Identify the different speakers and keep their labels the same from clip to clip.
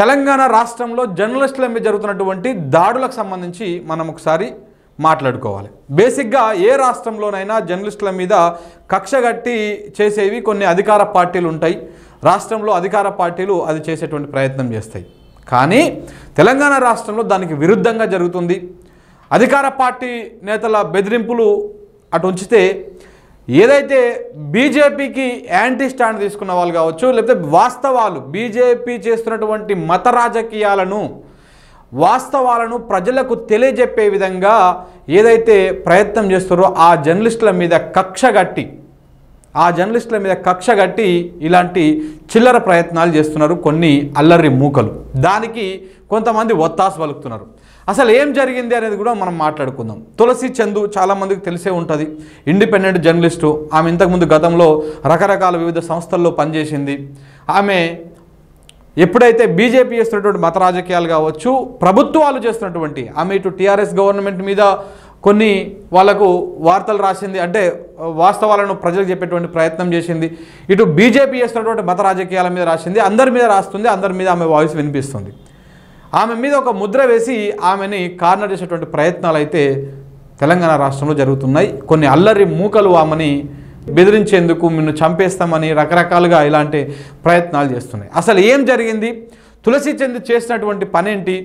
Speaker 1: తెలంగాణ రాష్ట్రంలో జర్నలిస్టుల మీద జరుగుతున్నటువంటి దాడులకు సంబంధించి మనం ఒకసారి మాట్లాడుకోవాలి బేసిక్గా ఏ రాష్ట్రంలోనైనా జర్నలిస్టుల మీద కక్ష కట్టి చేసేవి కొన్ని అధికార పార్టీలు ఉంటాయి రాష్ట్రంలో అధికార పార్టీలు అది చేసేటువంటి ప్రయత్నం చేస్తాయి కానీ తెలంగాణ రాష్ట్రంలో దానికి విరుద్ధంగా జరుగుతుంది అధికార పార్టీ నేతల బెదిరింపులు అటు ఉంచితే ఏదైతే బీజేపీకి యాంటీ స్టాండ్ తీసుకున్న వాళ్ళు కావచ్చు లేకపోతే వాస్తవాలు బీజేపీ చేస్తున్నటువంటి మత రాజకీయాలను వాస్తవాలను ప్రజలకు తెలియజెప్పే విధంగా ఏదైతే ప్రయత్నం చేస్తారో ఆ జర్నలిస్టుల మీద కక్ష కట్టి ఆ జర్నలిస్టుల మీద కక్ష కట్టి ఇలాంటి చిల్లర ప్రయత్నాలు చేస్తున్నారు కొన్ని అల్లరి మూకలు దానికి కొంతమంది ఒత్తాసు పలుకుతున్నారు అసలు ఏం జరిగింది అనేది కూడా మనం మాట్లాడుకుందాం తులసి చందు చాలామందికి తెలిసే ఉంటుంది ఇండిపెండెంట్ జర్నలిస్టు ఆమె ఇంతకుముందు గతంలో రకరకాల వివిధ సంస్థల్లో పనిచేసింది ఆమె ఎప్పుడైతే బీజేపీ చేస్తున్నటువంటి మత రాజకీయాలు కావచ్చు ప్రభుత్వాలు చేస్తున్నటువంటి ఆమె ఇటు టీఆర్ఎస్ గవర్నమెంట్ మీద కొన్ని వాళ్లకు వార్తలు రాసింది అంటే వాస్తవాలను ప్రజలకు చెప్పేటువంటి ప్రయత్నం చేసింది ఇటు బీజేపీ చేస్తున్నటువంటి మత రాజకీయాల మీద రాసింది అందరి మీద రాస్తుంది అందరి మీద ఆమె వాయిస్ వినిపిస్తుంది ఆమె మీద ఒక ముద్ర వేసి ఆమెని కార్నర్ చేసేటువంటి ప్రయత్నాలు అయితే తెలంగాణ రాష్ట్రంలో జరుగుతున్నాయి కొన్ని అల్లరి మూకలు ఆమెని బెదిరించేందుకు నిన్ను చంపేస్తామని రకరకాలుగా ఇలాంటి ప్రయత్నాలు చేస్తున్నాయి అసలు ఏం జరిగింది తులసి చెంది చేసినటువంటి పనేంటి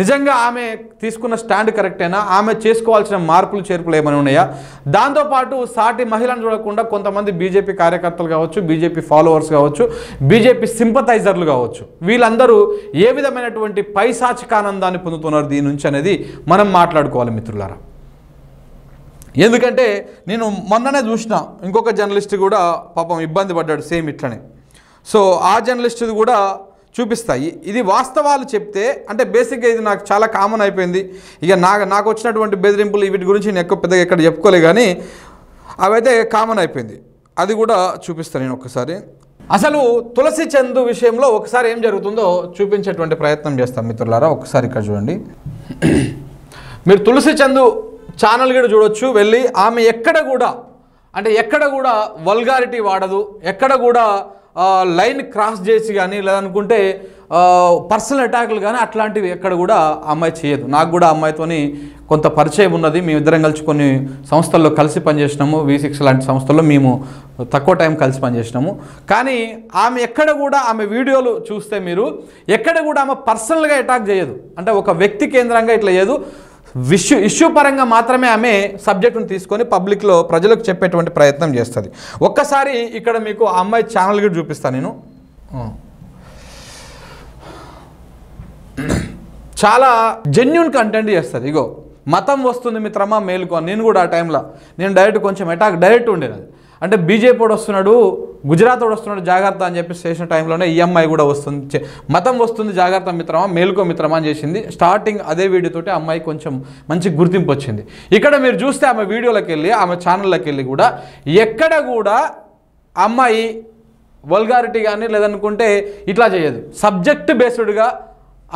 Speaker 1: నిజంగా ఆమె తీసుకున్న స్టాండ్ కరెక్టేనా ఆమె చేసుకోవాల్సిన మార్పులు చేర్పులు ఏమైనా ఉన్నాయా దాంతోపాటు సాటి మహిళను చూడకుండా కొంతమంది బీజేపీ కార్యకర్తలు కావచ్చు బీజేపీ ఫాలోవర్స్ కావచ్చు బీజేపీ సింపథైజర్లు కావచ్చు వీళ్ళందరూ ఏ విధమైనటువంటి పైశాచికానందాన్ని పొందుతున్నారు దీని నుంచి అనేది మనం మాట్లాడుకోవాలి మిత్రులారా ఎందుకంటే నేను మొన్ననే చూసిన ఇంకొక జర్నలిస్ట్ కూడా పాపం ఇబ్బంది పడ్డాడు సేమ్ ఇట్లనే సో ఆ జర్నలిస్ట్ కూడా చూపిస్తాయి ఇది వాస్తవాలు చెప్తే అంటే బేసిక్గా ఇది నాకు చాలా కామన్ అయిపోయింది ఇక నా నాకు వచ్చినటువంటి బెదిరింపులు వీటి గురించి నేను ఎక్కువ పెద్దగా ఎక్కడ చెప్పుకోలే కానీ అవైతే కామన్ అయిపోయింది అది కూడా చూపిస్తాను నేను ఒకసారి అసలు తులసి చందు విషయంలో ఒకసారి ఏం జరుగుతుందో చూపించేటువంటి ప్రయత్నం చేస్తాం మిత్రులారా ఒకసారి ఇక్కడ చూడండి మీరు తులసి చందు ఛానల్ కూడా చూడొచ్చు వెళ్ళి ఆమె ఎక్కడ కూడా అంటే ఎక్కడ కూడా వల్గారిటీ వాడదు ఎక్కడ కూడా లైన్ క్రాస్ చేసి కానీ లేదనుకుంటే పర్సనల్ అటాక్లు కానీ అట్లాంటివి ఎక్కడ కూడా అమ్మాయి చేయదు నాకు కూడా అమ్మాయితోని కొంత పరిచయం ఉన్నది మేమిద్దరం కలిసి కొన్ని సంస్థల్లో కలిసి పనిచేసినాము వి సిక్స్ లాంటి సంస్థల్లో మేము తక్కువ టైం కలిసి పనిచేసినాము కానీ ఆమె ఎక్కడ కూడా ఆమె వీడియోలు చూస్తే మీరు ఎక్కడ కూడా ఆమె పర్సనల్గా అటాక్ చేయదు అంటే ఒక వ్యక్తి కేంద్రంగా ఇట్లా చేయదు విష్యూ ఇష్యూ పరంగా మాత్రమే ఆమె సబ్జెక్టును తీసుకొని పబ్లిక్లో ప్రజలకు చెప్పేటువంటి ప్రయత్నం చేస్తుంది ఒక్కసారి ఇక్కడ మీకు ఆ అమ్మాయి ఛానల్ కూడా చూపిస్తాను నేను చాలా జెన్యున్ కంటెంట్ చేస్తుంది ఇగో మతం వస్తుంది మిత్రమా మేలుకో నేను కూడా ఆ టైంలో నేను డైరెక్ట్ కొంచెం అటాక్ డైరెక్ట్ ఉండేది అంటే బీజేపీ వాడు వస్తున్నాడు గుజరాత్ వాడు వస్తున్నాడు జాగ్రత్త అని చెప్పి చేసిన టైంలోనే ఈఎంఐ e కూడా వస్తుంది మతం వస్తుంది జాగ్రత్త మిత్రమా మేలుకో మిత్రమా అని చేసింది స్టార్టింగ్ అదే వీడియోతోటి అమ్మాయి కొంచెం మంచి గుర్తింపు వచ్చింది ఇక్కడ మీరు చూస్తే ఆమె వీడియోలోకి వెళ్ళి ఆమె ఛానళ్ళకి వెళ్ళి కూడా ఎక్కడ కూడా అమ్మాయి వల్గారిటీ కానీ లేదనుకుంటే ఇట్లా చేయదు సబ్జెక్ట్ బేస్డ్గా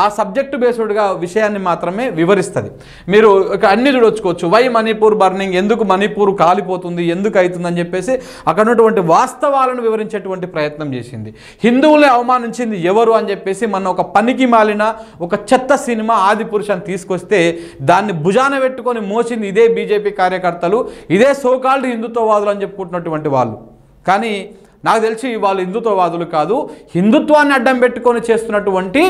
Speaker 1: ఆ సబ్జెక్టు బేస్డ్గా విషయాన్ని మాత్రమే వివరిస్తుంది మీరు ఇక అన్ని చూడొచ్చుకోవచ్చు వై మణిపూర్ బర్నింగ్ ఎందుకు మణిపూర్ కాలిపోతుంది ఎందుకు అవుతుందని చెప్పేసి అక్కడ ఉన్నటువంటి వాస్తవాలను వివరించేటువంటి ప్రయత్నం చేసింది హిందువుల్ని అవమానించింది ఎవరు అని చెప్పేసి మన ఒక పనికి మాలిన ఒక చెత్త సినిమా ఆది పురుషాన్ని తీసుకొస్తే దాన్ని భుజాన పెట్టుకొని మోసింది ఇదే బీజేపీ కార్యకర్తలు ఇదే సోకాల్డ్ హిందుత్వవాదులు అని చెప్పుకుంటున్నటువంటి వాళ్ళు కానీ నాకు తెలిసి వాళ్ళు హిందుత్వవాదులు కాదు హిందుత్వాన్ని అడ్డం పెట్టుకొని చేస్తున్నటువంటి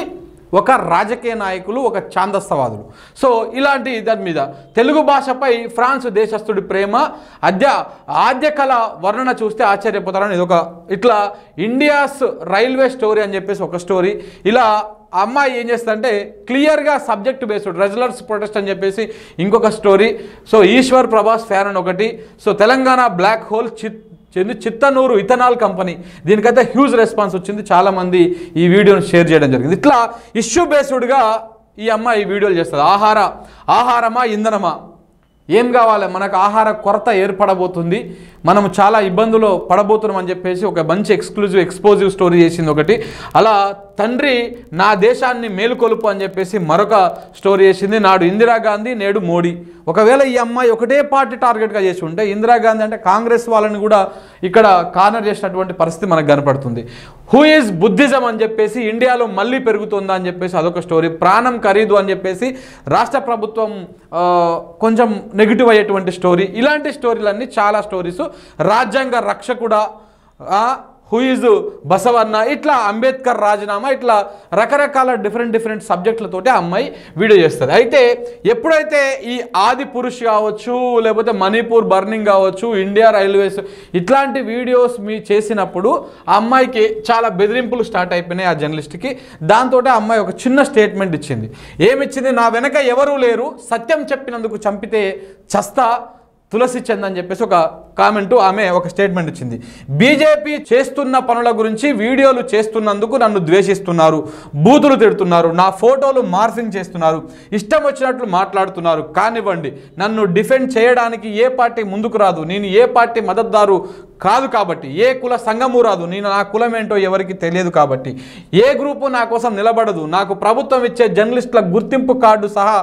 Speaker 1: ఒక రాజకీయ నాయకులు ఒక ఛాందస్తవాదులు సో ఇలాంటి దాని మీద తెలుగు భాషపై ఫ్రాన్స్ దేశస్థుడి ప్రేమ అద్య ఆద్యకళ వర్ణన చూస్తే ఆశ్చర్యపోతారని ఇదొక ఇట్లా ఇండియాస్ రైల్వే స్టోరీ అని చెప్పేసి ఒక స్టోరీ ఇలా అమ్మాయి ఏం చేస్తుందంటే క్లియర్గా సబ్జెక్ట్ బేస్డ్ రెజలర్స్ ప్రొటెస్ట్ అని చెప్పేసి ఇంకొక story so Eshwar Prabhas fan అని ఒకటి సో తెలంగాణ బ్లాక్ హోల్ చిత్ చెంది చిత్తనూరు ఇథనాల్ కంపెనీ దీనికైతే హ్యూజ్ రెస్పాన్స్ వచ్చింది చాలామంది ఈ వీడియోను షేర్ చేయడం జరిగింది ఇట్లా ఇష్యూ బేస్డ్గా ఈ అమ్మాయి వీడియోలు చేస్తుంది ఆహార ఆహారమా ఇంధనమా ఏం కావాలి మనకు ఆహార కొరత ఏర్పడబోతుంది మనం చాలా ఇబ్బందులు పడబోతున్నాం అని చెప్పేసి ఒక మంచి ఎక్స్క్లూజివ్ ఎక్స్పోజివ్ స్టోరీ చేసింది ఒకటి అలా తండ్రి నా దేశాన్ని మేలుకొలుపు అని చెప్పేసి మరొక స్టోరీ చేసింది నాడు ఇందిరాగాంధీ నేడు మోడీ ఒకవేళ ఈ అమ్మాయి ఒకటే పార్టీ టార్గెట్గా చేసి ఉంటే ఇందిరాగాంధీ అంటే కాంగ్రెస్ వాళ్ళని కూడా ఇక్కడ కార్నర్ చేసినటువంటి పరిస్థితి మనకు కనపడుతుంది హూ ఈజ్ బుద్ధిజం అని చెప్పేసి ఇండియాలో మళ్ళీ పెరుగుతుందా అని చెప్పేసి అదొక స్టోరీ ప్రాణం ఖరీదు అని చెప్పేసి రాష్ట్ర ప్రభుత్వం కొంచెం నెగిటివ్ అయ్యేటువంటి స్టోరీ ఇలాంటి స్టోరీలన్నీ చాలా స్టోరీస్ రాజ్యాంగ రక్షకుడ హూ బసవన్న ఇట్లా అంబేద్కర్ రాజీనామా ఇట్లా రకరకాల డిఫరెంట్ డిఫరెంట్ సబ్జెక్టులతోటి ఆ అమ్మాయి వీడియో చేస్తుంది అయితే ఎప్పుడైతే ఈ ఆది పురుష్ కావచ్చు లేకపోతే మణిపూర్ బర్నింగ్ కావచ్చు ఇండియా రైల్వేస్ ఇట్లాంటి వీడియోస్ మీ చేసినప్పుడు ఆ అమ్మాయికి చాలా బెదిరింపులు స్టార్ట్ అయిపోయినాయి ఆ జర్నలిస్ట్కి దాంతో ఆ అమ్మాయి ఒక చిన్న స్టేట్మెంట్ ఇచ్చింది ఏమిచ్చింది నా వెనక ఎవరూ లేరు సత్యం చెప్పినందుకు చంపితే చస్తా తులసి చంద్ అని చెప్పేసి ఒక కామెంట్ ఆమె ఒక స్టేట్మెంట్ ఇచ్చింది బీజేపీ చేస్తున్న పనుల గురించి వీడియోలు చేస్తున్నందుకు నన్ను ద్వేషిస్తున్నారు బూతులు తిడుతున్నారు నా ఫోటోలు మార్ఫింగ్ చేస్తున్నారు ఇష్టం వచ్చినట్లు మాట్లాడుతున్నారు కానివ్వండి నన్ను డిఫెండ్ చేయడానికి ఏ పార్టీ ముందుకు రాదు నేను ఏ పార్టీ మద్దతుదారు కాదు కాబట్టి ఏ కుల సంఘము రాదు నేను నా కులం ఏంటో ఎవరికి తెలియదు కాబట్టి ఏ గ్రూపు నా కోసం నిలబడదు నాకు ప్రభుత్వం ఇచ్చే జర్నలిస్టుల గుర్తింపు కార్డు సహా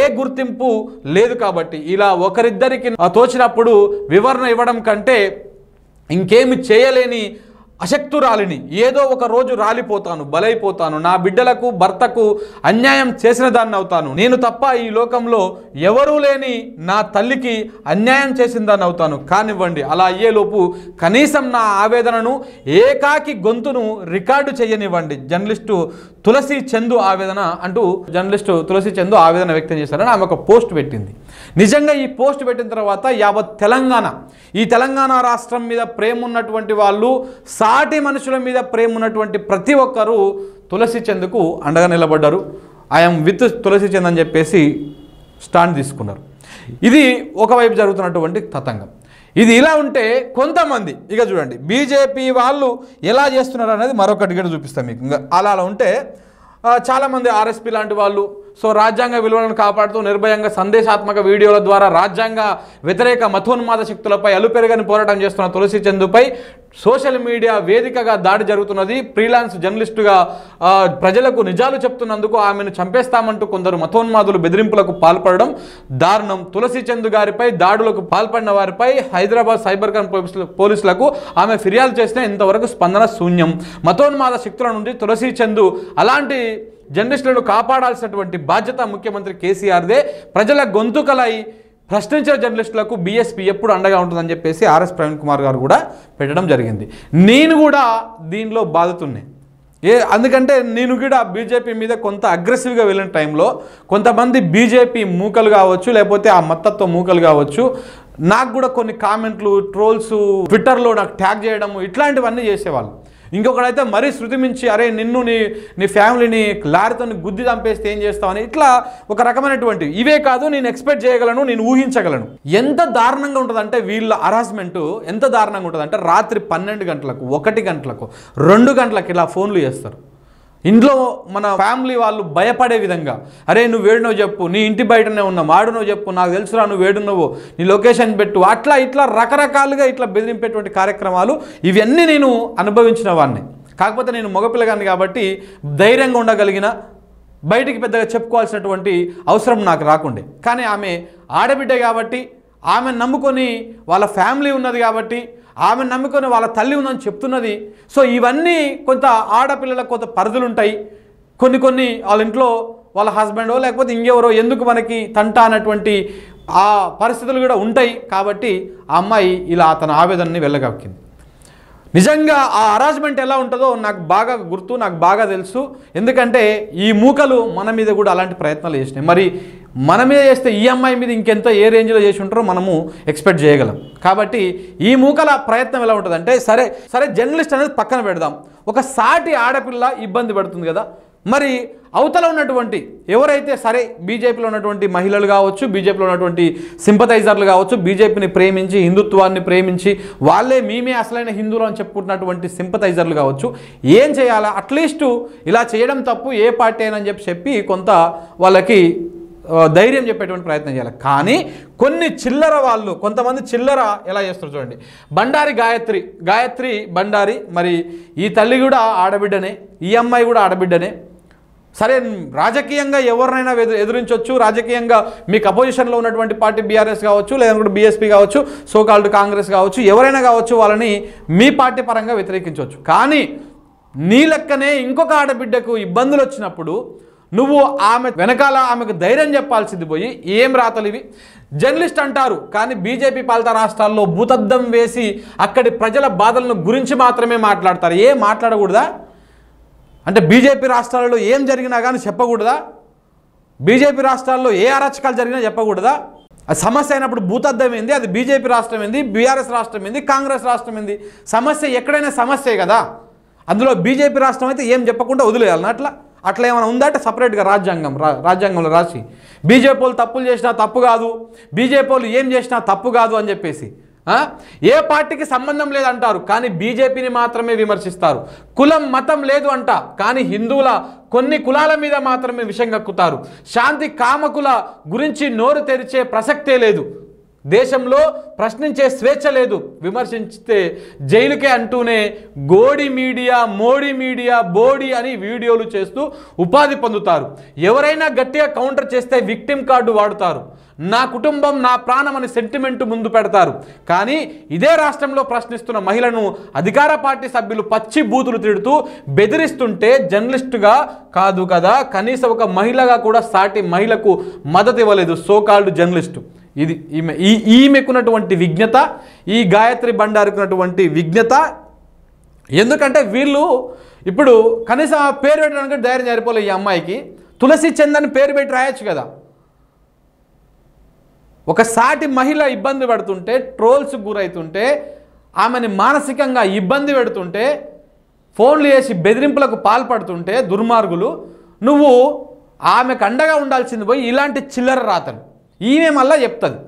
Speaker 1: ఏ గుర్తింపు లేదు కాబట్టి ఇలా ఒకరిద్దరికి తోచినప్పుడు వివరణ ఇవ్వడం కంటే ఇంకేమి చేయలేని అశక్తురాలిని ఏదో ఒక రోజు రాలిపోతాను బలైపోతాను నా బిడ్డలకు భర్తకు అన్యాయం చేసిన దాన్ని అవుతాను నేను తప్ప ఈ లోకంలో ఎవరూ లేని నా తల్లికి అన్యాయం చేసిన దాన్ని అవుతాను కానివ్వండి అలా అయ్యేలోపు కనీసం నా ఆవేదనను ఏకాకి గొంతును రికార్డు చేయనివ్వండి జర్నలిస్టు తులసి చందు ఆవేదన అంటూ జర్నలిస్టు తులసి చందు ఆవేదన వ్యక్తం చేశారని ఆమె ఒక పోస్ట్ పెట్టింది నిజంగా ఈ పోస్ట్ పెట్టిన తర్వాత యావత్ తెలంగాణ ఈ తెలంగాణ రాష్ట్రం మీద ప్రేమ ఉన్నటువంటి వాళ్ళు సాటి మనుషుల మీద ప్రేమ ఉన్నటువంటి ప్రతి ఒక్కరూ తులసి చందుకు అండగా నిలబడ్డారు ఐఎమ్ విత్ తులసి చంద్ అని చెప్పేసి స్టాండ్ తీసుకున్నారు ఇది ఒకవైపు జరుగుతున్నటువంటి తతంగం ఇది ఇలా ఉంటే కొంతమంది ఇక చూడండి బీజేపీ వాళ్ళు ఎలా చేస్తున్నారు అనేది మరొకటి కూడా చూపిస్తాం మీకు ఇంకా అలా అలా ఉంటే చాలామంది ఆర్ఎస్పీ లాంటి వాళ్ళు సో రాజ్యాంగ విలువలను కాపాడుతూ నిర్భయంగా సందేశాత్మక వీడియోల ద్వారా రాజ్యాంగ వ్యతిరేక మతోన్మాద శక్తులపై అలుపెరగని పోరాటం చేస్తున్న తులసి చందుపై సోషల్ మీడియా వేదికగా దాడి జరుగుతున్నది ఫ్రీలాన్స్ జర్నలిస్టుగా ప్రజలకు నిజాలు చెప్తున్నందుకు ఆమెను చంపేస్తామంటూ కొందరు మతోన్మాదులు బెదిరింపులకు పాల్పడడం దారుణం తులసి చందు గారిపై దాడులకు పాల్పడిన వారిపై హైదరాబాద్ సైబర్ క్రైమ్ పోలీసులకు ఆమె ఫిర్యాదు చేస్తే ఇంతవరకు స్పందన శూన్యం మతోన్మాద శక్తుల నుండి తులసి చందు అలాంటి జర్నలిస్టులను కాపాడాల్సినటువంటి బాధ్యత ముఖ్యమంత్రి కేసీఆర్దే ప్రజల గొంతుకలై ప్రశ్నించిన జర్నలిస్టులకు బీఎస్పీ ఎప్పుడు అండగా ఉంటుందని చెప్పేసి ఆర్ఎస్ ప్రవీణ్ కుమార్ గారు కూడా పెట్టడం జరిగింది నేను కూడా దీనిలో బాధతున్నాయి ఏ అందుకంటే నేను కూడా బీజేపీ మీద కొంత అగ్రెసివ్గా వెళ్ళిన టైంలో కొంతమంది బీజేపీ మూకలు కావచ్చు లేకపోతే ఆ మత్తత్వ మూకలు కావచ్చు నాకు కూడా కొన్ని కామెంట్లు ట్రోల్స్ ట్విట్టర్లో నాకు ట్యాగ్ చేయడము ఇట్లాంటివన్నీ చేసేవాళ్ళు ఇంకొకడైతే మరీ శృతి మించి అరే నిన్ను నీ నీ ఫ్యామిలీని లారీతో గుద్ది చంపేస్తే ఏం చేస్తావు అని ఇట్లా ఒక రకమైనటువంటి ఇవే కాదు నేను ఎక్స్పెక్ట్ చేయగలను నేను ఊహించగలను ఎంత దారుణంగా ఉంటుందంటే వీళ్ళ హరాస్మెంట్ ఎంత దారుణంగా ఉంటుందంటే రాత్రి పన్నెండు గంటలకు ఒకటి గంటలకు రెండు గంటలకు ఇలా ఫోన్లు చేస్తారు ఇంట్లో మన ఫ్యామిలీ వాళ్ళు భయపడే విధంగా అరే నువ్వు వేడినో చెప్పు నీ ఇంటి బయటనే ఉన్నావు ఆడునో చెప్పు నాకు తెలుసురా నువ్వు వేడున్నావు నీ లొకేషన్ పెట్టు అట్లా ఇట్లా రకరకాలుగా ఇట్లా బెదిరింపేటువంటి కార్యక్రమాలు ఇవన్నీ నేను అనుభవించిన వాడిని కాకపోతే నేను మగపిల్లగాని కాబట్టి ధైర్యంగా ఉండగలిగిన బయటికి పెద్దగా చెప్పుకోవాల్సినటువంటి అవసరం నాకు రాకుండే కానీ ఆమె ఆడబిడ్డ కాబట్టి ఆమె నమ్ముకొని వాళ్ళ ఫ్యామిలీ ఉన్నది కాబట్టి ఆమె నమ్ముకొని వాళ్ళ తల్లి ఉందని చెప్తున్నది సో ఇవన్నీ కొంత ఆడపిల్లలకు కొంత పరిధులు ఉంటాయి కొన్ని కొన్ని వాళ్ళ ఇంట్లో వాళ్ళ హస్బెండో లేకపోతే ఇంకెవరో ఎందుకు మనకి తంట అన్నటువంటి ఆ పరిస్థితులు కూడా ఉంటాయి కాబట్టి ఆ అమ్మాయి ఇలా తన ఆవేదనని వెళ్ళగక్కింది నిజంగా ఆ హరాజ్మెంట్ ఎలా ఉంటుందో నాకు బాగా గుర్తు నాకు బాగా తెలుసు ఎందుకంటే ఈ మూకలు మన మీద కూడా అలాంటి ప్రయత్నాలు చేసినాయి మరి మన మీద చేస్తే ఈఎంఐ మీద ఇంకెంతో ఏ రేంజ్లో చేసి ఉంటారో మనము ఎక్స్పెక్ట్ చేయగలం కాబట్టి ఈ మూకల ప్రయత్నం ఎలా ఉంటుందంటే సరే సరే జర్నలిస్ట్ అనేది పక్కన పెడదాం ఒక సాటి ఆడపిల్ల ఇబ్బంది పడుతుంది కదా మరి అవతల ఉన్నటువంటి ఎవరైతే సరే బీజేపీలో ఉన్నటువంటి మహిళలు కావచ్చు బీజేపీలో ఉన్నటువంటి సింపతైజర్లు కావచ్చు బీజేపీని ప్రేమించి హిందుత్వాన్ని ప్రేమించి వాళ్ళే మేమే అసలైన హిందువులు అని చెప్పుకుంటున్నటువంటి సింపతైజర్లు కావచ్చు ఏం చేయాలా అట్లీస్ట్ ఇలా చేయడం తప్పు ఏ పార్టీ అయినా చెప్పి చెప్పి కొంత వాళ్ళకి ధైర్యం చెప్పేటువంటి ప్రయత్నం చేయాలి కానీ కొన్ని చిల్లర వాళ్ళు కొంతమంది చిల్లర ఎలా చేస్తారు చూడండి బండారి గాయత్రి గాయత్రి బండారి మరి ఈ తల్లి కూడా ఆడబిడ్డనే ఈ అమ్మాయి కూడా ఆడబిడ్డనే సరే రాజకీయంగా ఎవరినైనా ఎదురించవచ్చు రాజకీయంగా మీకు అపోజిషన్లో ఉన్నటువంటి పార్టీ బీఆర్ఎస్ కావచ్చు లేదంటే బీఎస్పీ కావచ్చు సోకాల్డ్ కాంగ్రెస్ కావచ్చు ఎవరైనా కావచ్చు వాళ్ళని మీ పార్టీ పరంగా వ్యతిరేకించవచ్చు కానీ నీ లెక్కనే ఇంకొక ఆడబిడ్డకు ఇబ్బందులు వచ్చినప్పుడు నువ్వు ఆమె వెనకాల ఆమెకు ధైర్యం చెప్పాల్సింది పోయి ఏం రాతలు ఇవి జర్నలిస్ట్ అంటారు కానీ బీజేపీ పాలిత రాష్ట్రాల్లో భూతద్దం వేసి అక్కడి ప్రజల బాధలను గురించి మాత్రమే మాట్లాడతారు ఏ మాట్లాడకూడదా అంటే బీజేపీ రాష్ట్రాలలో ఏం జరిగినా కానీ చెప్పకూడదా బీజేపీ రాష్ట్రాల్లో ఏ అరాచకాలు జరిగినా చెప్పకూడదా అది సమస్య అయినప్పుడు భూతద్దం ఏంది అది బీజేపీ రాష్ట్రం ఏంది బీఆర్ఎస్ రాష్ట్రం ఏంది కాంగ్రెస్ రాష్ట్రం ఏంది సమస్య ఎక్కడైనా సమస్యే కదా అందులో బీజేపీ రాష్ట్రం అయితే ఏం చెప్పకుండా వదిలేయాలని అట్లా అట్లా ఏమైనా ఉందా అంటే సపరేట్గా రాజ్యాంగం రాజ్యాంగంలో రాసి బీజేపీ తప్పులు చేసినా తప్పు కాదు బీజేపీ ఏం చేసినా తప్పు కాదు అని చెప్పేసి ఏ పార్టీకి సంబంధం లేదంటారు కానీ బీజేపీని మాత్రమే విమర్శిస్తారు కులం మతం లేదు అంట కానీ హిందువుల కొన్ని కులాల మీద మాత్రమే విషం కక్కుతారు శాంతి కామకుల గురించి నోరు తెరిచే ప్రసక్తే లేదు దేశంలో ప్రశ్నించే స్వేచ్ఛ లేదు విమర్శించితే జైలుకే అంటూనే గోడి మీడియా మోడీ మీడియా బోడి అని వీడియోలు చేస్తూ ఉపాధి పొందుతారు ఎవరైనా గట్టిగా కౌంటర్ చేస్తే విక్టిమ్ కార్డు వాడుతారు నా కుటుంబం నా ప్రాణం అనే సెంటిమెంట్ ముందు పెడతారు కానీ ఇదే రాష్ట్రంలో ప్రశ్నిస్తున్న మహిళను అధికార పార్టీ సభ్యులు పచ్చి బూతులు తిడుతూ బెదిరిస్తుంటే జర్నలిస్టుగా కాదు కదా కనీసం ఒక మహిళగా కూడా సాటి మహిళకు మద్దతు ఇవ్వలేదు కాల్డ్ జర్నలిస్టు ఇది ఈమె ఈ ఈమెకున్నటువంటి విజ్ఞత ఈ గాయత్రి బండారుకున్నటువంటి విజ్ఞత ఎందుకంటే వీళ్ళు ఇప్పుడు కనీసం పేరు పెట్టడానికి ధైర్యం జరిపోలే ఈ అమ్మాయికి తులసి చందని పేరు పెట్టి రాయొచ్చు కదా ఒక సాటి మహిళ ఇబ్బంది పడుతుంటే ట్రోల్స్ గురవుతుంటే ఆమెని మానసికంగా ఇబ్బంది పెడుతుంటే ఫోన్లు చేసి బెదిరింపులకు పాల్పడుతుంటే దుర్మార్గులు నువ్వు ఆమెకు అండగా ఉండాల్సింది పోయి ఇలాంటి చిల్లర రాతలు ఈమె మళ్ళా చెప్తుంది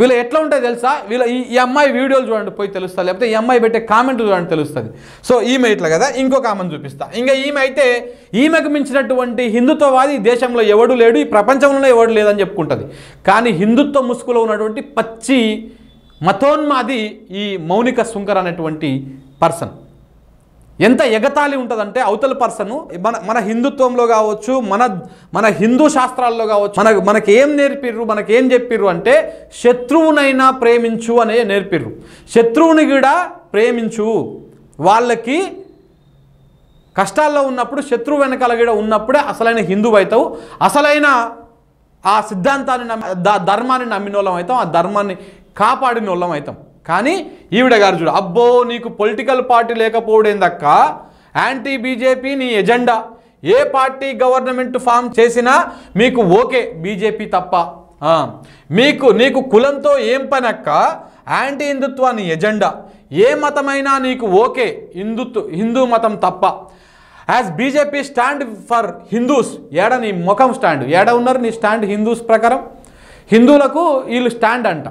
Speaker 1: వీళ్ళు ఎట్లా ఉంటాయి తెలుసా వీళ్ళ ఈ అమ్మాయి వీడియోలు చూడండి పోయి తెలుస్తా లేకపోతే ఈ అమ్మాయి పెట్టే కామెంట్లు చూడండి తెలుస్తుంది సో ఈమె ఇట్లా కదా ఇంకొక ఆమెను చూపిస్తా ఇంకా ఈమె అయితే ఈమెకు మించినటువంటి హిందుత్వవాది దేశంలో ఎవడు లేడు ఈ ప్రపంచంలోనే ఎవడు లేదని చెప్పుకుంటుంది కానీ హిందుత్వ ముసుగులో ఉన్నటువంటి పచ్చి మతోన్మాది ఈ మౌనిక శుంకర్ అనేటువంటి పర్సన్ ఎంత ఎగతాళి ఉంటుందంటే అవతల పర్సన్ మన మన హిందుత్వంలో కావచ్చు మన మన హిందూ శాస్త్రాల్లో కావచ్చు మన మనకి ఏం నేర్పిర్రు మనకి ఏం చెప్పిర్రు అంటే శత్రువునైనా ప్రేమించు అనే నేర్పిర్రు శత్రువుని కూడా ప్రేమించు వాళ్ళకి కష్టాల్లో ఉన్నప్పుడు శత్రువు వెనకాల కూడా ఉన్నప్పుడే అసలైన హిందువు అవుతావు అసలైన ఆ సిద్ధాంతాన్ని నమ్మి ధర్మాన్ని నమ్మిన వాళ్ళం అవుతాం ఆ ధర్మాన్ని కాపాడిన వాళ్ళం అవుతాం కానీ ఈవిడ గారు చూడు అబ్బో నీకు పొలిటికల్ పార్టీ లేకపోవడేందక్క యాంటీ బీజేపీ నీ ఎజెండా ఏ పార్టీ గవర్నమెంట్ ఫామ్ చేసినా మీకు ఓకే బీజేపీ తప్ప మీకు నీకు కులంతో ఏం పనక్క యాంటీ హిందుత్వాన్ని ఎజెండా ఏ మతమైనా నీకు ఓకే హిందుత్వ హిందూ మతం తప్ప as BJP stand for Hindus ఏడ నీ ముఖం స్టాండ్ ఏడ ఉన్నారు నీ స్టాండ్ హిందూస్ ప్రకారం హిందువులకు వీళ్ళు స్టాండ్ అంట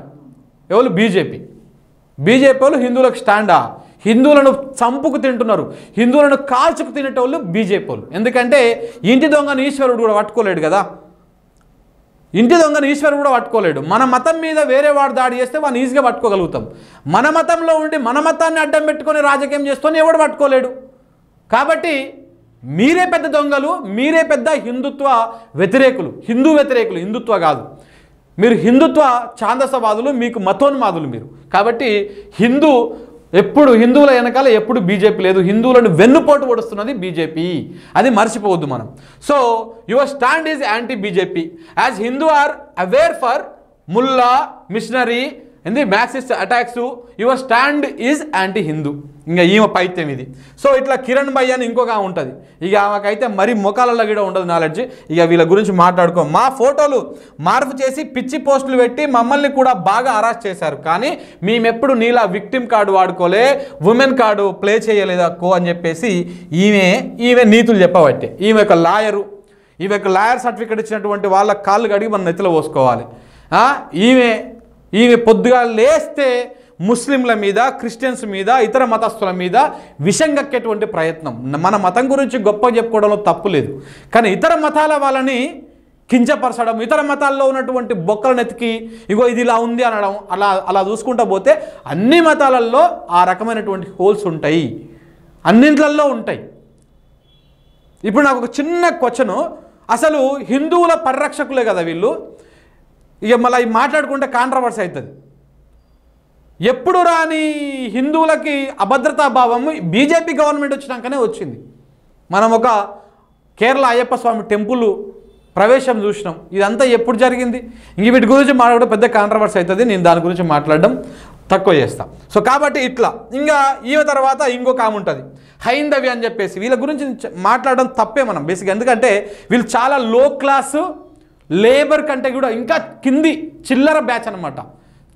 Speaker 1: ఎవరు బీజేపీ బీజేపీ వాళ్ళు హిందువులకు స్టాండా హిందువులను చంపుకు తింటున్నారు హిందువులను కాల్చుకు తినేటోళ్ళు బీజేపీ వాళ్ళు ఎందుకంటే ఇంటి దొంగను ఈశ్వరుడు కూడా పట్టుకోలేడు కదా ఇంటి దొంగను ఈశ్వరుడు కూడా పట్టుకోలేడు మన మతం మీద వేరే వాడు దాడి చేస్తే వాడిని ఈజీగా పట్టుకోగలుగుతాం మన మతంలో ఉండి మన మతాన్ని అడ్డం పెట్టుకొని రాజకీయం చేస్తూనే ఎవడు పట్టుకోలేడు కాబట్టి మీరే పెద్ద దొంగలు మీరే పెద్ద హిందుత్వ వ్యతిరేకులు హిందూ వ్యతిరేకులు హిందుత్వ కాదు మీరు హిందుత్వ ఛాందసవాదులు మీకు మతోన్మాదులు మీరు కాబట్టి హిందూ ఎప్పుడు హిందువుల వెనకాల ఎప్పుడు బీజేపీ లేదు హిందువులను వెన్నుపోటు పొడుస్తున్నది బీజేపీ అది మర్చిపోవద్దు మనం so your stand is anti BJP as Hindu are aware for ముల్లా మిషనరీ ఏంది Marxist attacks your stand is anti Hindu ఇంకా ఈమె పైత్యం ఇది సో ఇట్లా కిరణ్ భయ్ అని ఇంకొక ఉంటుంది ఇక ఆమెకైతే మరీ ముఖాలలో కూడా ఉండదు నాలెడ్జ్ ఇక వీళ్ళ గురించి మాట్లాడుకో మా ఫోటోలు మార్పు చేసి పిచ్చి పోస్టులు పెట్టి మమ్మల్ని కూడా బాగా అరెస్ట్ చేశారు కానీ మేమెప్పుడు నీలా విక్టిమ్ కార్డు వాడుకోలే ఉమెన్ కార్డు ప్లే చేయలేదా కో అని చెప్పేసి ఈమె ఈమె నీతులు చెప్పబట్టే ఈమె యొక్క లాయరు ఈమె యొక్క లాయర్ సర్టిఫికేట్ ఇచ్చినటువంటి వాళ్ళ కాళ్ళు కడిగి మనం నెత్తిలో పోసుకోవాలి ఈమె ఈమె పొద్దుగా లేస్తే ముస్లింల మీద క్రిస్టియన్స్ మీద ఇతర మతస్థుల మీద విషంగక్కేటువంటి ప్రయత్నం మన మతం గురించి గొప్ప చెప్పుకోవడంలో తప్పు లేదు కానీ ఇతర మతాల వాళ్ళని కించపరచడం ఇతర మతాల్లో ఉన్నటువంటి బొక్కలను ఎతికి ఇగో ఇది ఇలా ఉంది అనడం అలా అలా చూసుకుంటూ పోతే అన్ని మతాలలో ఆ రకమైనటువంటి హోల్స్ ఉంటాయి అన్నింట్లల్లో ఉంటాయి ఇప్పుడు నాకు ఒక చిన్న క్వశ్చను అసలు హిందువుల పరిరక్షకులే కదా వీళ్ళు ఇక మళ్ళీ అవి మాట్లాడుకుంటే కాంట్రవర్సీ అవుతుంది ఎప్పుడు రాని హిందువులకి అభద్రతా భావము బీజేపీ గవర్నమెంట్ వచ్చినాకనే వచ్చింది మనం ఒక కేరళ అయ్యప్ప స్వామి టెంపుల్ ప్రవేశం చూసినాం ఇదంతా ఎప్పుడు జరిగింది ఇంక వీటి గురించి మాట్లాడడం పెద్ద కాంట్రవర్సీ అవుతుంది నేను దాని గురించి మాట్లాడడం తక్కువ చేస్తా సో కాబట్టి ఇట్లా ఇంకా ఈమె తర్వాత ఇంకొక ఆమె ఉంటుంది హైందవి అని చెప్పేసి వీళ్ళ గురించి మాట్లాడడం తప్పే మనం బేసిక్ ఎందుకంటే వీళ్ళు చాలా లో క్లాసు లేబర్ కంటే కూడా ఇంకా కింది చిల్లర బ్యాచ్ అనమాట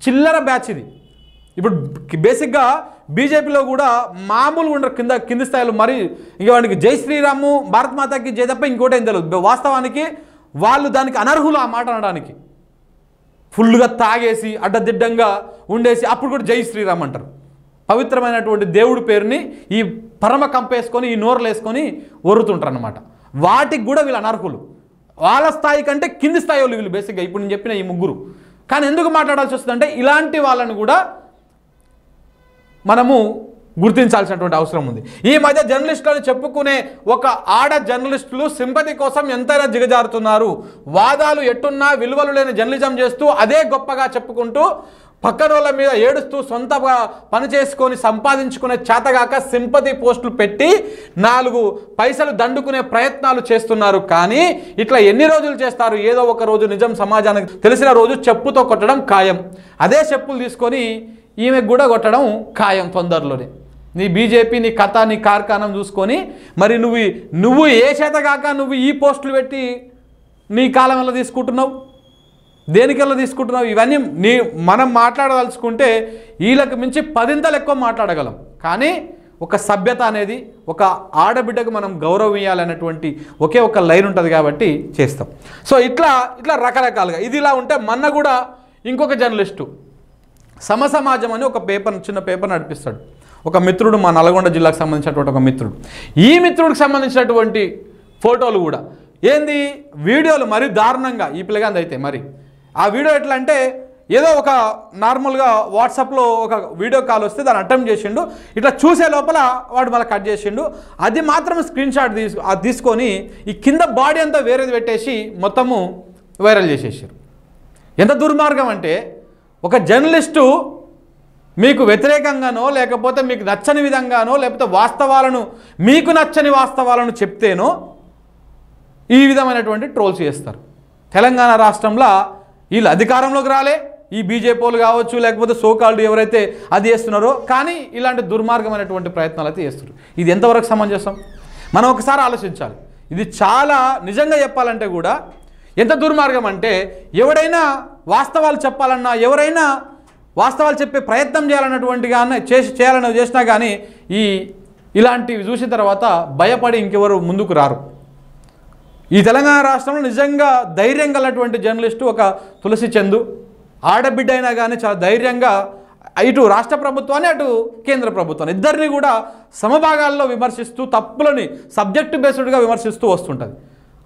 Speaker 1: చిల్లర బ్యాచ్ ఇది ఇప్పుడు బేసిక్గా బీజేపీలో కూడా మామూలుగా ఉండరు కింద కింది స్థాయిలో మరి ఇంక వాడికి జై శ్రీరాము భారత్ మాతకి జయ తప్ప ఇంకోటి ఏం తెలియదు వాస్తవానికి వాళ్ళు దానికి అనర్హులు ఆ మాట అనడానికి ఫుల్గా తాగేసి అడ్డదిడ్డంగా ఉండేసి అప్పుడు కూడా జై శ్రీరామ్ అంటారు పవిత్రమైనటువంటి దేవుడి పేరుని ఈ పరమ కంపేసుకొని ఈ నోరలు వేసుకొని ఒరుతుంటారు అనమాట వాటికి కూడా వీళ్ళు అనర్హులు వాళ్ళ స్థాయి కంటే కింది స్థాయి వాళ్ళు వీళ్ళు బేసిక్గా ఇప్పుడు నేను చెప్పిన ఈ ముగ్గురు కానీ ఎందుకు మాట్లాడాల్సి వస్తుందంటే ఇలాంటి వాళ్ళని కూడా మనము గుర్తించాల్సినటువంటి అవసరం ఉంది ఈ మధ్య జర్నలిస్టులను చెప్పుకునే ఒక ఆడ జర్నలిస్టులు సింపతి కోసం ఎంతైనా దిగజారుతున్నారు వాదాలు ఎట్టున్నా విలువలు లేని జర్నలిజం చేస్తూ అదే గొప్పగా చెప్పుకుంటూ వాళ్ళ మీద ఏడుస్తూ సొంత పని చేసుకొని సంపాదించుకునే చేతగాక సింపతి పోస్టులు పెట్టి నాలుగు పైసలు దండుకునే ప్రయత్నాలు చేస్తున్నారు కానీ ఇట్లా ఎన్ని రోజులు చేస్తారు ఏదో ఒక రోజు నిజం సమాజానికి తెలిసిన రోజు చెప్పుతో కొట్టడం ఖాయం అదే చెప్పులు తీసుకొని ఈమె కూడా కొట్టడం ఖాయం తొందరలోనే నీ బీజేపీ నీ కథ నీ కార్ఖానం చూసుకొని మరి నువ్వు నువ్వు ఏ చేతగాక నువ్వు ఈ పోస్టులు పెట్టి నీ కాలంలో తీసుకుంటున్నావు దేనికెల్లా తీసుకుంటున్నావు ఇవన్నీ నీ మనం మాట్లాడదలుచుకుంటే వీళ్ళకి మించి పదింతలు ఎక్కువ మాట్లాడగలం కానీ ఒక సభ్యత అనేది ఒక ఆడబిడ్డకు మనం గౌరవం ఇవ్వాలనేటువంటి ఒకే ఒక లైన్ ఉంటుంది కాబట్టి చేస్తాం సో ఇట్లా ఇట్లా రకరకాలుగా ఇది ఇలా ఉంటే మొన్న కూడా ఇంకొక జర్నలిస్టు సమసమాజం అని ఒక పేపర్ చిన్న పేపర్ నడిపిస్తాడు ఒక మిత్రుడు మా నల్గొండ జిల్లాకు సంబంధించినటువంటి ఒక మిత్రుడు ఈ మిత్రుడికి సంబంధించినటువంటి ఫోటోలు కూడా ఏంది వీడియోలు మరీ దారుణంగా ఈ పిల్లగాంది అయితే మరి ఆ వీడియో ఎట్లా అంటే ఏదో ఒక నార్మల్గా వాట్సాప్లో ఒక వీడియో కాల్ వస్తే దాన్ని అటెంప్ట్ చేసిండు ఇట్లా చూసే లోపల వాడు మళ్ళీ కట్ చేసిండు అది మాత్రం స్క్రీన్ షాట్ తీసు తీసుకొని ఈ కింద బాడీ అంతా వేరేది పెట్టేసి మొత్తము వైరల్ చేసేసారు ఎంత దుర్మార్గం అంటే ఒక జర్నలిస్టు మీకు వ్యతిరేకంగానో లేకపోతే మీకు నచ్చని విధంగానో లేకపోతే వాస్తవాలను మీకు నచ్చని వాస్తవాలను చెప్తేనో ఈ విధమైనటువంటి ట్రోల్స్ చేస్తారు తెలంగాణ రాష్ట్రంలో వీళ్ళు అధికారంలోకి రాలే ఈ బీజేపీలు కావచ్చు లేకపోతే సోకాల్డ్ ఎవరైతే అది చేస్తున్నారో కానీ ఇలాంటి దుర్మార్గమైనటువంటి ప్రయత్నాలు అయితే చేస్తున్నారు ఇది ఎంతవరకు సమంజసం మనం ఒకసారి ఆలోచించాలి ఇది చాలా నిజంగా చెప్పాలంటే కూడా ఎంత దుర్మార్గం అంటే ఎవడైనా వాస్తవాలు చెప్పాలన్నా ఎవరైనా వాస్తవాలు చెప్పే ప్రయత్నం చేయాలన్నటువంటిగా చేసి చేయాలని చేసినా కానీ ఈ ఇలాంటివి చూసిన తర్వాత భయపడి ఇంకెవరు ముందుకు రారు ఈ తెలంగాణ రాష్ట్రంలో నిజంగా ధైర్యం గలటువంటి జర్నలిస్టు ఒక తులసి చందు ఆడబిడ్డ అయినా కానీ చాలా ధైర్యంగా ఇటు రాష్ట్ర ప్రభుత్వాన్ని అటు కేంద్ర ప్రభుత్వాన్ని ఇద్దరిని కూడా సమభాగాల్లో విమర్శిస్తూ తప్పులని సబ్జెక్టు బేస్డ్గా విమర్శిస్తూ వస్తుంటుంది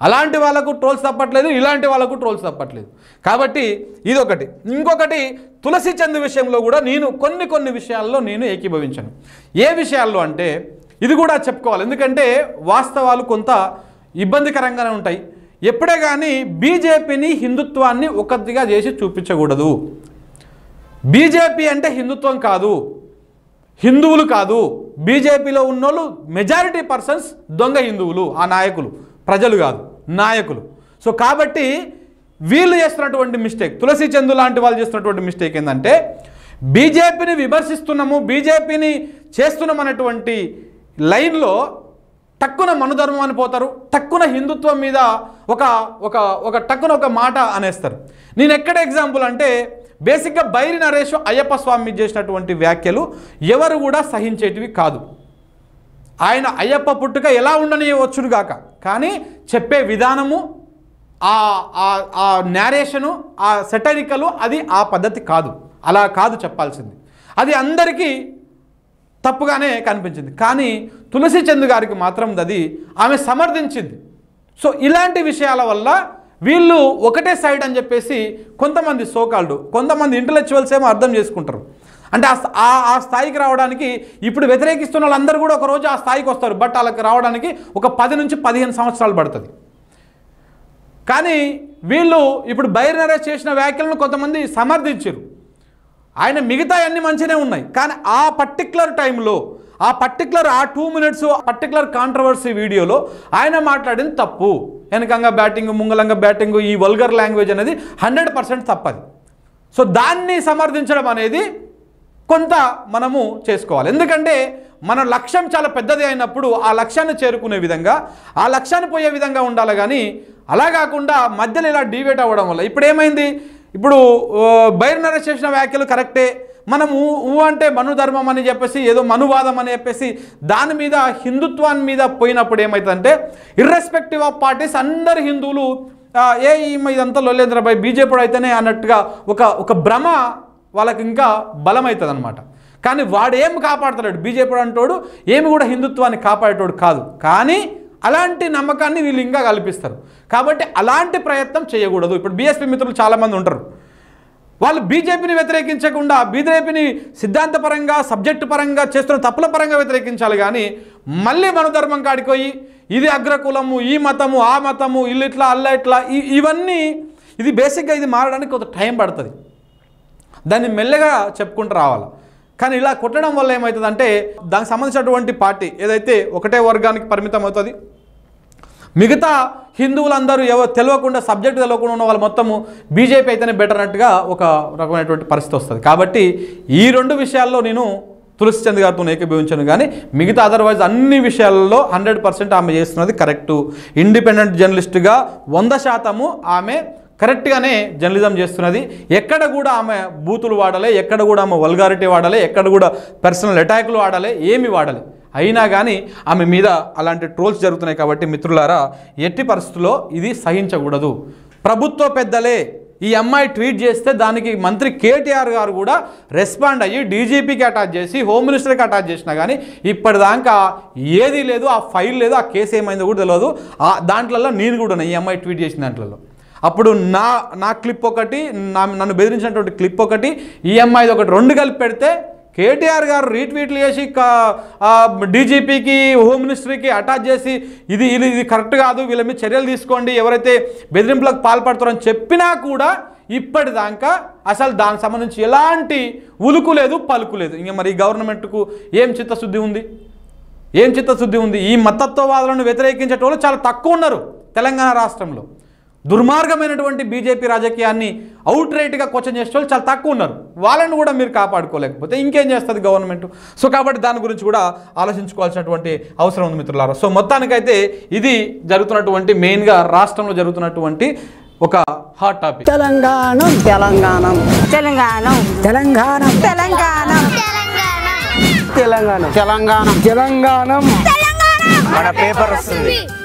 Speaker 1: అలాంటి వాళ్ళకు ట్రోల్స్ తప్పట్లేదు ఇలాంటి వాళ్ళకు ట్రోల్స్ తప్పట్లేదు కాబట్టి ఇదొకటి ఇంకొకటి తులసి చంద్ విషయంలో కూడా నేను కొన్ని కొన్ని విషయాల్లో నేను ఏకీభవించాను ఏ విషయాల్లో అంటే ఇది కూడా చెప్పుకోవాలి ఎందుకంటే వాస్తవాలు కొంత ఇబ్బందికరంగానే ఉంటాయి ఎప్పుడే కానీ బీజేపీని హిందుత్వాన్ని ఒకటిగా చేసి చూపించకూడదు బీజేపీ అంటే హిందుత్వం కాదు హిందువులు కాదు బీజేపీలో ఉన్నోళ్ళు మెజారిటీ పర్సన్స్ దొంగ హిందువులు ఆ నాయకులు ప్రజలు కాదు నాయకులు సో కాబట్టి వీళ్ళు చేస్తున్నటువంటి మిస్టేక్ తులసి చందు లాంటి వాళ్ళు చేస్తున్నటువంటి మిస్టేక్ ఏంటంటే బీజేపీని విమర్శిస్తున్నాము బీజేపీని చేస్తున్నాం అనేటువంటి లైన్లో టక్కున మనుధర్మం అని పోతారు టక్కున హిందుత్వం మీద ఒక ఒక ఒక టక్కున ఒక మాట అనేస్తారు నేను ఎక్కడ ఎగ్జాంపుల్ అంటే బేసిక్గా బైరి నరేష్ అయ్యప్ప స్వామి చేసినటువంటి వ్యాఖ్యలు ఎవరు కూడా సహించేటివి కాదు ఆయన అయ్యప్ప పుట్టుక ఎలా ఉండనియవచ్చును గాక కానీ చెప్పే విధానము ఆ నేరేషను ఆ సెటరికలు అది ఆ పద్ధతి కాదు అలా కాదు చెప్పాల్సింది అది అందరికీ తప్పుగానే కనిపించింది కానీ తులసి చంద్ గారికి మాత్రం అది ఆమె సమర్థించింది సో ఇలాంటి విషయాల వల్ల వీళ్ళు ఒకటే సైడ్ అని చెప్పేసి కొంతమంది సోకాల్డు కొంతమంది ఇంటలెక్చువల్స్ ఏమో అర్థం చేసుకుంటారు అంటే ఆ ఆ స్థాయికి రావడానికి ఇప్పుడు వ్యతిరేకిస్తున్న వాళ్ళందరూ కూడా ఒకరోజు ఆ స్థాయికి వస్తారు బట్ వాళ్ళకి రావడానికి ఒక పది నుంచి పదిహేను సంవత్సరాలు పడుతుంది కానీ వీళ్ళు ఇప్పుడు బైర్ నరేజ్ చేసిన వ్యాఖ్యలను కొంతమంది సమర్థించారు ఆయన మిగతా అన్ని మంచిగానే ఉన్నాయి కానీ ఆ పర్టిక్యులర్ టైంలో ఆ పర్టికులర్ ఆ టూ మినిట్స్ పర్టికులర్ కాంట్రవర్సీ వీడియోలో ఆయన మాట్లాడింది తప్పు వెనకంగా బ్యాటింగ్ ముంగలంగా బ్యాటింగ్ ఈ వల్గర్ లాంగ్వేజ్ అనేది హండ్రెడ్ పర్సెంట్ తప్పది సో దాన్ని సమర్థించడం అనేది కొంత మనము చేసుకోవాలి ఎందుకంటే మన లక్ష్యం చాలా పెద్దది అయినప్పుడు ఆ లక్ష్యాన్ని చేరుకునే విధంగా ఆ లక్ష్యాన్ని పోయే విధంగా ఉండాలి కానీ అలా కాకుండా మధ్యలో ఇలా డివేట్ అవ్వడం వల్ల ఇప్పుడు ఏమైంది ఇప్పుడు బైర్నర చేసిన వ్యాఖ్యలు కరెక్టే మనము ఊ అంటే మనుధర్మం అని చెప్పేసి ఏదో మనువాదం అని చెప్పేసి దాని మీద హిందుత్వాన్ని మీద పోయినప్పుడు ఏమవుతుందంటే ఇర్రెస్పెక్టివ్ ఆఫ్ పార్టీస్ అందరు హిందువులు ఏ ఇదంతా లొల్లేంద్రబాయ్ బీజేపీ అయితేనే అన్నట్టుగా ఒక ఒక భ్రమ వాళ్ళకి ఇంకా బలమవుతుంది అనమాట కానీ వాడు ఏం కాపాడుతున్నాడు బీజేపీ అంటోడు ఏమి కూడా హిందుత్వాన్ని కాపాడేటోడు కాదు కానీ అలాంటి నమ్మకాన్ని వీళ్ళు ఇంకా కల్పిస్తారు కాబట్టి అలాంటి ప్రయత్నం చేయకూడదు ఇప్పుడు బీఎస్పీ మిత్రులు చాలామంది ఉంటారు వాళ్ళు బీజేపీని వ్యతిరేకించకుండా బీజేపీని సిద్ధాంతపరంగా సబ్జెక్టు పరంగా చేస్తున్న తప్పుల పరంగా వ్యతిరేకించాలి కానీ మళ్ళీ మనోధర్మం కాడిపోయి ఇది అగ్రకులము ఈ మతము ఆ మతము ఇల్లు ఇట్లా అల్ల ఇట్లా ఇవన్నీ ఇది బేసిక్గా ఇది మారడానికి కొంత టైం పడుతుంది దాన్ని మెల్లగా చెప్పుకుంటూ రావాలి కానీ ఇలా కొట్టడం వల్ల ఏమవుతుందంటే దానికి సంబంధించినటువంటి పార్టీ ఏదైతే ఒకటే వర్గానికి పరిమితం అవుతుంది మిగతా హిందువులందరూ ఎవరు తెలియకుండా సబ్జెక్ట్ తెలియకుండా ఉన్న వాళ్ళు మొత్తము బీజేపీ అయితేనే బెటర్ అన్నట్టుగా ఒక రకమైనటువంటి పరిస్థితి వస్తుంది కాబట్టి ఈ రెండు విషయాల్లో నేను చంద్ గారితో ఏకీభవించను కానీ మిగతా అదర్వైజ్ అన్ని విషయాల్లో హండ్రెడ్ పర్సెంట్ ఆమె చేస్తున్నది కరెక్టు ఇండిపెండెంట్ జర్నలిస్ట్గా వంద శాతము ఆమె కరెక్ట్గానే జర్నలిజం చేస్తున్నది ఎక్కడ కూడా ఆమె బూతులు వాడలే ఎక్కడ కూడా ఆమె వల్గారిటీ వాడలే ఎక్కడ కూడా పర్సనల్ అటాక్లు వాడలే ఏమి వాడలే అయినా కానీ ఆమె మీద అలాంటి ట్రోల్స్ జరుగుతున్నాయి కాబట్టి మిత్రులారా ఎట్టి పరిస్థితుల్లో ఇది సహించకూడదు ప్రభుత్వ పెద్దలే ఈ అమ్మాయి ట్వీట్ చేస్తే దానికి మంత్రి కేటీఆర్ గారు కూడా రెస్పాండ్ అయ్యి డీజీపీకి అటాచ్ చేసి హోమ్ మినిస్టర్కి అటాచ్ చేసినా కానీ ఇప్పటిదాకా ఏది లేదు ఆ ఫైల్ లేదు ఆ కేసు ఏమైందో కూడా తెలియదు ఆ దాంట్లలో నేను కూడా ఈ అమ్మాయి ట్వీట్ చేసిన దాంట్లలో అప్పుడు నా నా క్లిప్ ఒకటి నా నన్ను బెదిరించినటువంటి క్లిప్ ఒకటి ఈ అమ్మాయిది ఒకటి రెండు కలిపి పెడితే కేటీఆర్ గారు రీట్వీట్లు చేసి డీజీపీకి హోమ్ మినిస్ట్రీకి అటాచ్ చేసి ఇది ఇది ఇది కరెక్ట్ కాదు వీళ్ళ మీద చర్యలు తీసుకోండి ఎవరైతే బెదిరింపులకు పాల్పడతారని చెప్పినా కూడా ఇప్పటిదాకా అసలు దానికి సంబంధించి ఎలాంటి ఉలుకు లేదు పలుకు లేదు ఇంకా మరి గవర్నమెంట్కు ఏం చిత్తశుద్ధి ఉంది ఏం చిత్తశుద్ధి ఉంది ఈ మతత్వవాదులను వ్యతిరేకించేటోళ్ళు చాలా తక్కువ ఉన్నారు తెలంగాణ రాష్ట్రంలో దుర్మార్గమైనటువంటి బీజేపీ రాజకీయాన్ని అవుట్ రైట్గా క్వశ్చన్ చేసే వాళ్ళు చాలా తక్కువ ఉన్నారు వాళ్ళని కూడా మీరు కాపాడుకోలేకపోతే ఇంకేం చేస్తుంది గవర్నమెంట్ సో కాబట్టి దాని గురించి కూడా ఆలోచించుకోవాల్సినటువంటి అవసరం ఉంది మిత్రులారు సో మొత్తానికైతే ఇది జరుగుతున్నటువంటి మెయిన్గా రాష్ట్రంలో జరుగుతున్నటువంటి ఒక hot topic Telangana Telangana Telangana Telangana Telangana Telangana Telangana Telangana Telangana paper వస్తుంది